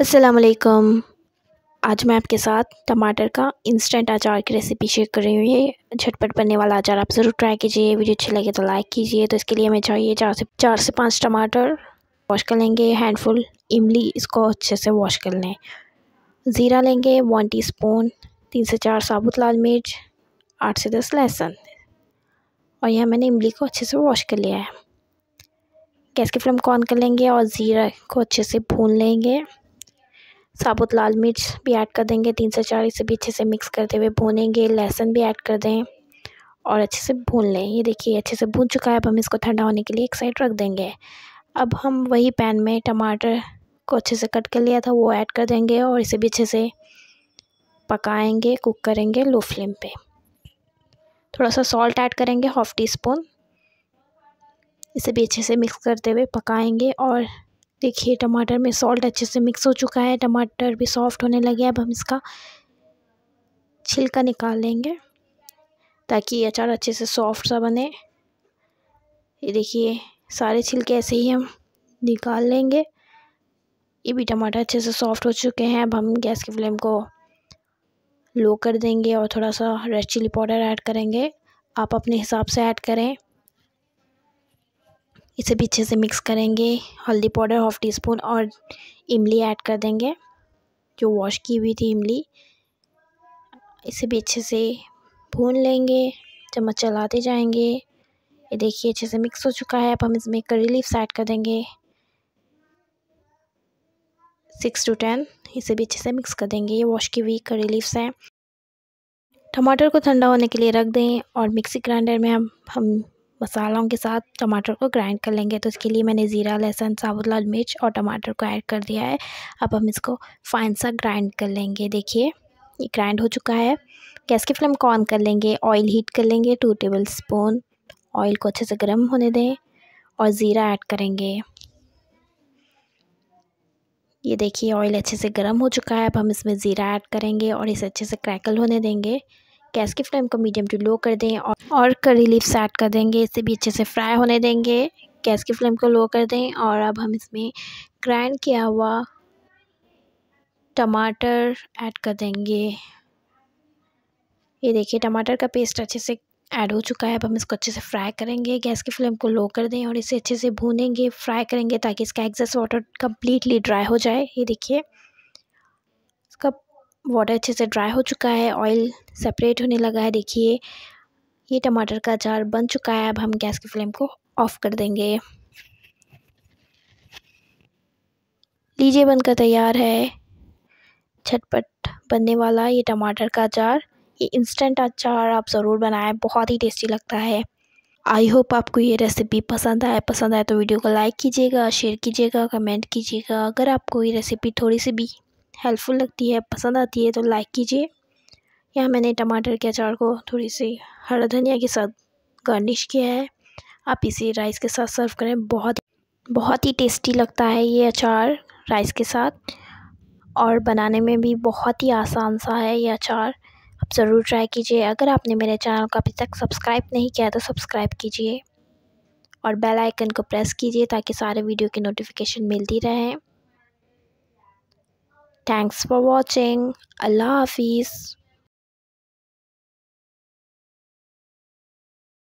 असलकम आज मैं आपके साथ टमाटर का इंस्टेंट अचार की रेसिपी शेयर कर रही हूँ ये झटपट बनने वाला अचार आप ज़रूर ट्राई कीजिए वीडियो अच्छी लगे तो लाइक कीजिए तो इसके लिए हमें चाहिए चार से चार से पाँच टमाटर वॉश कर लेंगे हैंडफुल इमली इसको अच्छे से वॉश कर लें ज़ीरा लेंगे वन टी स्पून तीन से चार साबुत लाल मिर्च आठ से दस लहसुन और यह मैंने इमली को अच्छे से वॉश कर लिया है गैस की फ्लेम को ऑन कर लेंगे और ज़ीरा को अच्छे से भून लेंगे साबुत लाल मिर्च भी ऐड कर देंगे तीन से चार इसे भी अच्छे से मिक्स करते हुए भूनेंगे लहसुन भी ऐड कर दें और अच्छे से भून लें ये देखिए अच्छे से भून चुका है अब हम इसको ठंडा होने के लिए एक साइड रख देंगे अब हम वही पैन में टमाटर को अच्छे से कट कर लिया था वो ऐड कर देंगे और इसे भी अच्छे से पकाएंगे कुक करेंगे लो फ्लेम पे थोड़ा सा सॉल्ट ऐड करेंगे हाफ टी स्पून इसे भी अच्छे से मिक्स करते हुए पकाएंगे और देखिए टमाटर में सॉल्ट अच्छे से मिक्स हो चुका है टमाटर भी सॉफ्ट होने लगे अब हम इसका छिलका निकाल लेंगे ताकि ये अचार अच्छे से सॉफ्ट सा बने ये देखिए सारे छिलके ऐसे ही हम निकाल लेंगे ये भी टमाटर अच्छे से सॉफ्ट हो चुके हैं अब हम गैस की फ्लेम को लो कर देंगे और थोड़ा सा रेड चिली पाउडर ऐड करेंगे आप अपने हिसाब से ऐड करें इसे भी अच्छे से मिक्स करेंगे हल्दी पाउडर हाफ टी स्पून और इमली ऐड कर देंगे जो वॉश की हुई थी इमली इसे भी अच्छे से भून लेंगे चम्मच चलाते जाएंगे ये देखिए अच्छे से मिक्स हो चुका है अब हम इसमें करी लीव्स ऐड कर देंगे सिक्स टू टेन इसे भी अच्छे से मिक्स कर देंगे ये वॉश की हुई करी लीव्स हैं टमाटर को ठंडा होने के लिए रख दें और मिक्सी ग्राइंडर में हम हम मसालों के साथ टमाटर को ग्राइंड कर लेंगे तो इसके लिए मैंने ज़ीरा लहसुन साबुत लाल मिर्च और टमाटर को ऐड कर दिया है अब हम इसको फाइन सा ग्राइंड कर लेंगे देखिए ये ग्राइंड हो चुका है गैस की फ्लेम को ऑन कर लेंगे ऑयल हीट कर लेंगे टू टेबल स्पून ऑयल को अच्छे से गर्म होने दें और ज़ीरा ऐड करेंगे ये देखिए ऑयल अच्छे से गर्म हो चुका है अब हम इसमें ज़ीरा ऐड करेंगे और इसे अच्छे से क्रैकल होने देंगे गैस की फ्लेम को मीडियम टू लो कर दें और और करी लीव्स ऐड कर देंगे इसे भी अच्छे से फ्राई होने देंगे गैस की फ्लेम को लो कर दें और अब हम इसमें ग्राइंड किया हुआ टमाटर ऐड कर देंगे ये देखिए टमाटर का पेस्ट अच्छे से ऐड हो चुका है अब हम इसको अच्छे से फ्राई करेंगे गैस की फ्लेम को लो कर दें और इसे अच्छे से भूनेंगे फ्राई करेंगे ताकि इसका एक्सेस वाटर कम्प्लीटली ड्राई हो जाए ये देखिए इसका वाटर अच्छे से ड्राई हो चुका है ऑयल सेपरेट होने लगा है देखिए ये टमाटर का अचार बन चुका है अब हम गैस की फ्लेम को ऑफ़ कर देंगे लीजिए बनकर तैयार है छटपट बनने वाला ये टमाटर का अचार ये इंस्टेंट अचार आप ज़रूर बनाएं बहुत ही टेस्टी लगता है आई होप आपको ये रेसिपी पसंद आए पसंद आए तो वीडियो को लाइक कीजिएगा शेयर कीजिएगा कमेंट कीजिएगा अगर आपको ये रेसिपी थोड़ी सी भी हेल्पफुल लगती है पसंद आती है तो लाइक कीजिए यहाँ मैंने टमाटर के अचार को थोड़ी सी हरा धनिया के साथ गार्निश किया है आप इसे राइस के साथ सर्व करें बहुत बहुत ही टेस्टी लगता है ये अचार राइस के साथ और बनाने में भी बहुत ही आसान सा है ये अचार आप ज़रूर ट्राई कीजिए अगर आपने मेरे चैनल को अभी तक सब्सक्राइब नहीं किया तो सब्सक्राइब कीजिए और बेल आइकन को प्रेस कीजिए ताकि सारे वीडियो की नोटिफिकेशन मिलती रहे थैंक्स फॉर वॉचिंग अल्लाह हाफिज़